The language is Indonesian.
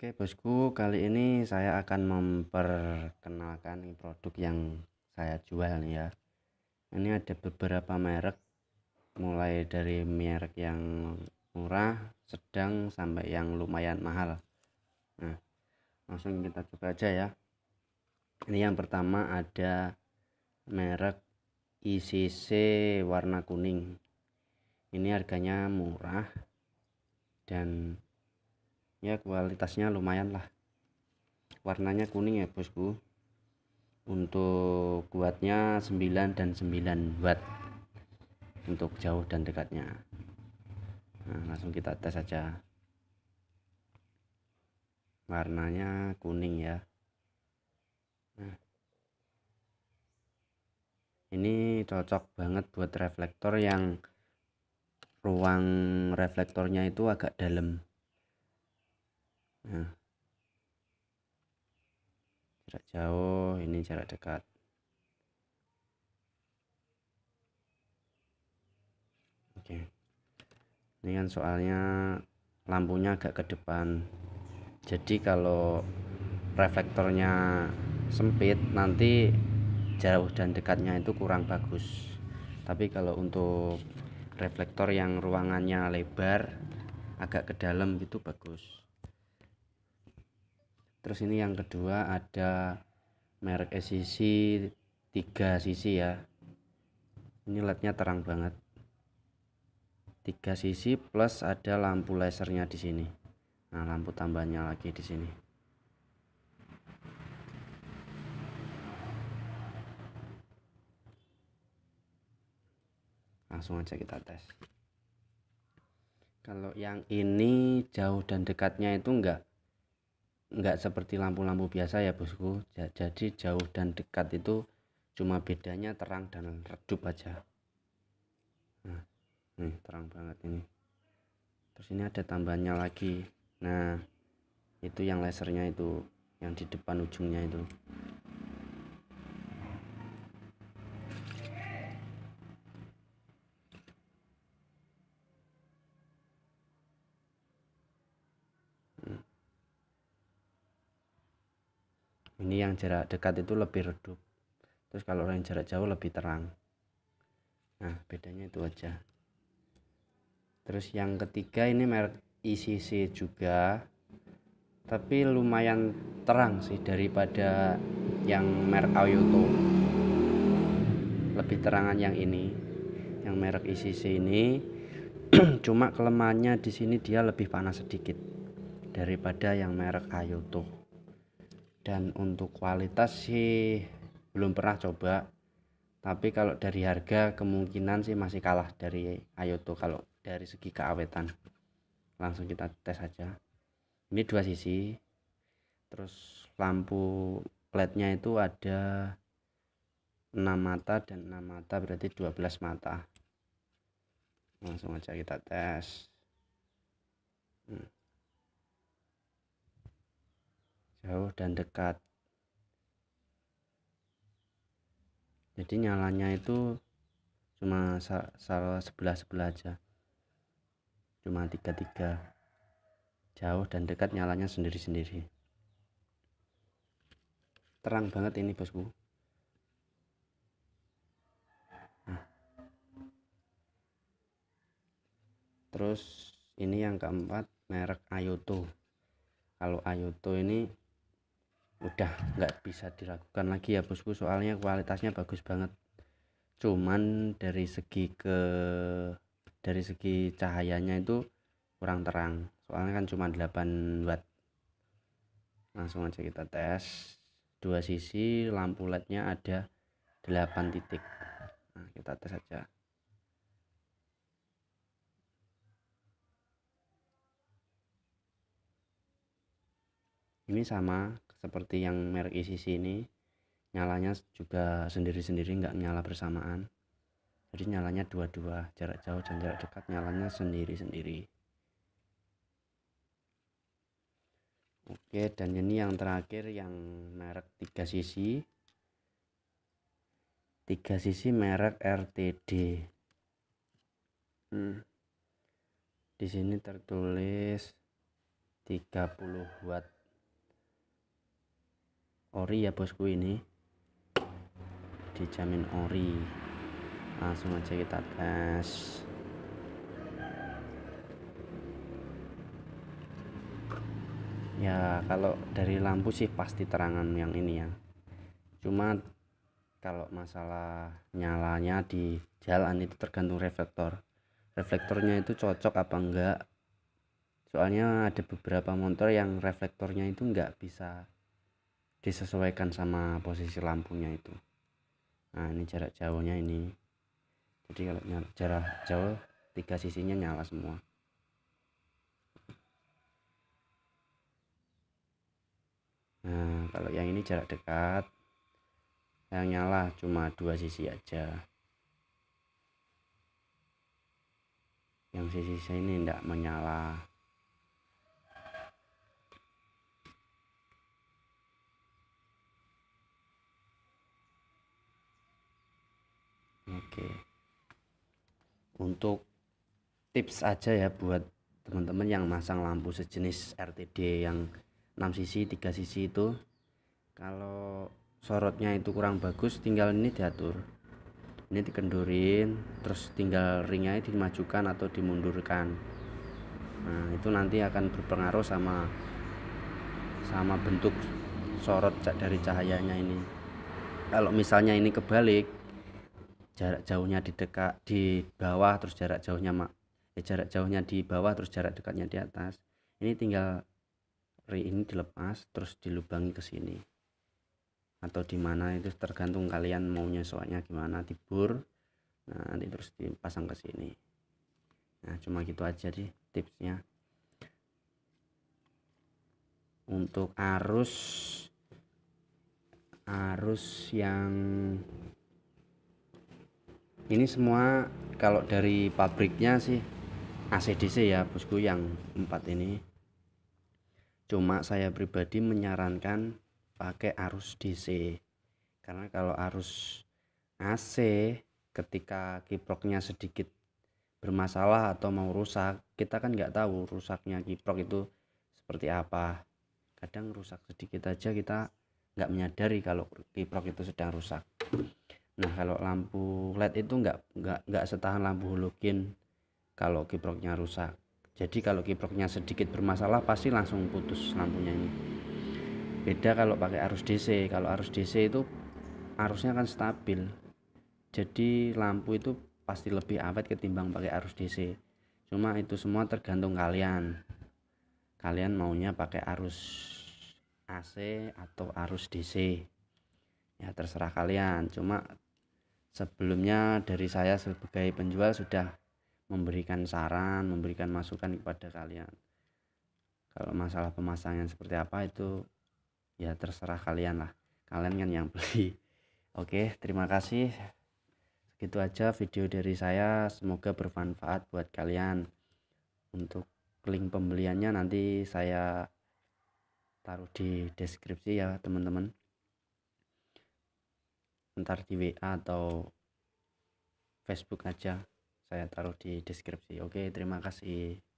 Oke bosku, kali ini saya akan memperkenalkan produk yang saya jual nih ya. Ini ada beberapa merek, mulai dari merek yang murah, sedang sampai yang lumayan mahal. Nah, langsung kita coba aja ya. Ini yang pertama ada merek ICC warna kuning. Ini harganya murah dan ya kualitasnya lumayan lah warnanya kuning ya bosku untuk kuatnya 9 dan 9 watt untuk jauh dan dekatnya nah, langsung kita tes saja warnanya kuning ya nah, ini cocok banget buat reflektor yang ruang reflektornya itu agak dalam Nah. Jarak jauh, ini jarak dekat. Oke. Ini kan soalnya lampunya agak ke depan. Jadi kalau reflektornya sempit nanti jauh dan dekatnya itu kurang bagus tapi kalau untuk reflektor yang ruangannya lebar agak ke dalam itu bagus terus ini yang kedua ada merek SCC tiga sisi ya ini lednya terang banget tiga sisi plus ada lampu lasernya di sini nah lampu tambahnya lagi di sini langsung aja kita tes kalau yang ini jauh dan dekatnya itu enggak nggak seperti lampu-lampu biasa ya bosku jadi jauh dan dekat itu cuma bedanya terang dan redup aja nah nih terang banget ini terus ini ada tambahnya lagi nah itu yang lasernya itu yang di depan ujungnya itu ini yang jarak dekat itu lebih redup terus kalau yang jarak jauh lebih terang nah bedanya itu aja terus yang ketiga ini merek ICC juga tapi lumayan terang sih daripada yang merek AYUTO. lebih terangan yang ini yang merek ICC ini cuma kelemahannya di sini dia lebih panas sedikit daripada yang merek AYUTO dan untuk kualitas sih belum pernah coba tapi kalau dari harga kemungkinan sih masih kalah dari Ayoto kalau dari segi keawetan langsung kita tes aja ini dua sisi terus lampu lednya itu ada 6 mata dan 6 mata berarti 12 mata langsung aja kita tes hmm jauh dan dekat jadi nyalanya itu cuma salah sebelah sebelah aja cuma tiga tiga jauh dan dekat nyalanya sendiri sendiri terang banget ini bosku nah. terus ini yang keempat merek Ayoto kalau Ayoto ini udah nggak bisa dilakukan lagi ya bosku soalnya kualitasnya bagus banget cuman dari segi ke dari segi cahayanya itu kurang terang soalnya kan cuma 8 watt langsung aja kita tes dua sisi lampu lednya ada 8 titik nah kita tes aja ini sama seperti yang merek isi ini nyalanya juga sendiri-sendiri nggak nyala bersamaan jadi nyalanya dua-dua jarak jauh dan jarak dekat nyalanya sendiri-sendiri oke dan ini yang terakhir yang merek tiga sisi tiga sisi merek RTD hmm. di sini tertulis 30 watt ori ya bosku ini dijamin ori langsung aja kita tes ya kalau dari lampu sih pasti terangan yang ini ya cuma kalau masalah nyalanya di jalan itu tergantung reflektor reflektornya itu cocok apa enggak soalnya ada beberapa motor yang reflektornya itu enggak bisa disesuaikan sama posisi lampunya itu nah ini jarak jauhnya ini jadi kalau jarak jauh tiga sisinya nyala semua nah kalau yang ini jarak dekat yang nyala cuma dua sisi aja yang sisi saya ini tidak menyala oke untuk tips aja ya buat teman-teman yang masang lampu sejenis RTD yang 6 sisi 3 sisi itu kalau sorotnya itu kurang bagus tinggal ini diatur ini dikendurin terus tinggal ringnya dimajukan atau dimundurkan nah itu nanti akan berpengaruh sama sama bentuk sorot dari cahayanya ini kalau misalnya ini kebalik jarak jauhnya di dekat di bawah terus jarak jauhnya mak eh, jarak jauhnya di bawah terus jarak dekatnya di atas ini tinggal ri ini dilepas terus dilubangi ke sini atau di mana itu tergantung kalian maunya soalnya gimana dibur nah nanti terus dipasang ke sini nah cuma gitu aja sih tipsnya untuk arus arus yang ini semua kalau dari pabriknya sih ACDC ya bosku yang empat ini cuma saya pribadi menyarankan pakai arus DC karena kalau arus AC ketika kiproknya sedikit bermasalah atau mau rusak kita kan nggak tahu rusaknya kiprok itu seperti apa kadang rusak sedikit aja kita nggak menyadari kalau kiprok itu sedang rusak nah kalau lampu led itu nggak nggak nggak setahan lampu halogen kalau kiproknya rusak jadi kalau kiproknya sedikit bermasalah pasti langsung putus lampunya ini beda kalau pakai arus DC kalau arus DC itu arusnya kan stabil jadi lampu itu pasti lebih awet ketimbang pakai arus DC cuma itu semua tergantung kalian kalian maunya pakai arus AC atau arus DC ya terserah kalian cuma sebelumnya dari saya sebagai penjual sudah memberikan saran, memberikan masukan kepada kalian. Kalau masalah pemasangan seperti apa itu ya terserah kalian lah. Kalian kan yang beli. Oke, terima kasih. Segitu aja video dari saya. Semoga bermanfaat buat kalian. Untuk link pembeliannya nanti saya taruh di deskripsi ya, teman-teman ntar di WA atau Facebook aja saya taruh di deskripsi oke terima kasih